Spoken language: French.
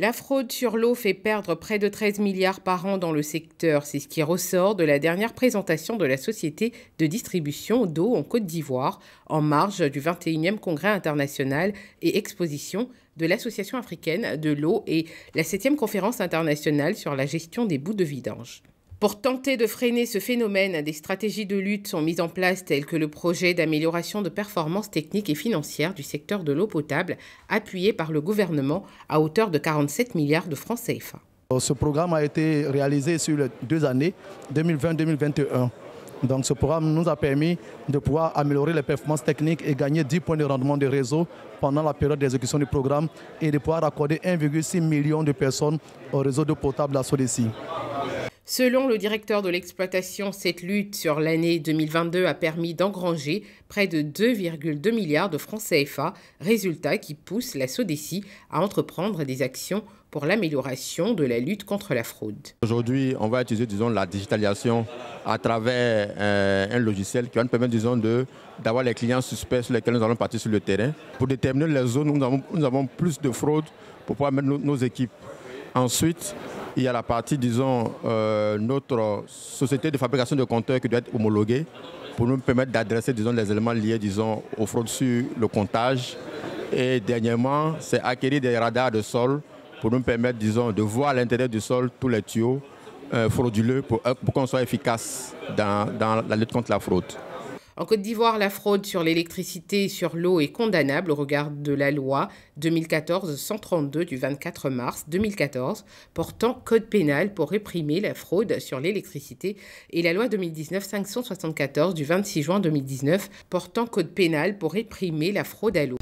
La fraude sur l'eau fait perdre près de 13 milliards par an dans le secteur. C'est ce qui ressort de la dernière présentation de la société de distribution d'eau en Côte d'Ivoire, en marge du 21e Congrès international et exposition de l'Association africaine de l'eau et la 7e conférence internationale sur la gestion des bouts de vidange. Pour tenter de freiner ce phénomène, des stratégies de lutte sont mises en place telles que le projet d'amélioration de performances techniques et financières du secteur de l'eau potable, appuyé par le gouvernement à hauteur de 47 milliards de francs CFA. Euh, ce programme a été réalisé sur les deux années, 2020-2021. Donc ce programme nous a permis de pouvoir améliorer les performances techniques et gagner 10 points de rendement des réseau pendant la période d'exécution du programme et de pouvoir accorder 1,6 million de personnes au réseau d'eau potable à Sodessi. Selon le directeur de l'exploitation, cette lutte sur l'année 2022 a permis d'engranger près de 2,2 milliards de francs CFA, résultat qui pousse la SODECI à entreprendre des actions pour l'amélioration de la lutte contre la fraude. Aujourd'hui, on va utiliser disons, la digitalisation à travers euh, un logiciel qui va nous permettre d'avoir les clients suspects sur lesquels nous allons partir sur le terrain pour déterminer les zones où nous avons, plus de fraude pour pouvoir mettre nos, nos équipes. Ensuite, il y a la partie, disons, euh, notre société de fabrication de compteurs qui doit être homologuée pour nous permettre d'adresser, disons, les éléments liés, disons, aux fraudes sur le comptage. Et dernièrement, c'est acquérir des radars de sol pour nous permettre, disons, de voir à l'intérieur du sol tous les tuyaux euh, frauduleux pour, qu'on soit efficace dans la lutte contre la fraude. En Côte d'Ivoire, la fraude sur l'électricité et sur l'eau est condamnable au regard de la loi 2014-132 du 24 mars 2014 portant code pénal pour réprimer la fraude sur l'électricité et la loi 2019-574 du 26 juin 2019 portant code pénal pour réprimer la fraude à l'eau.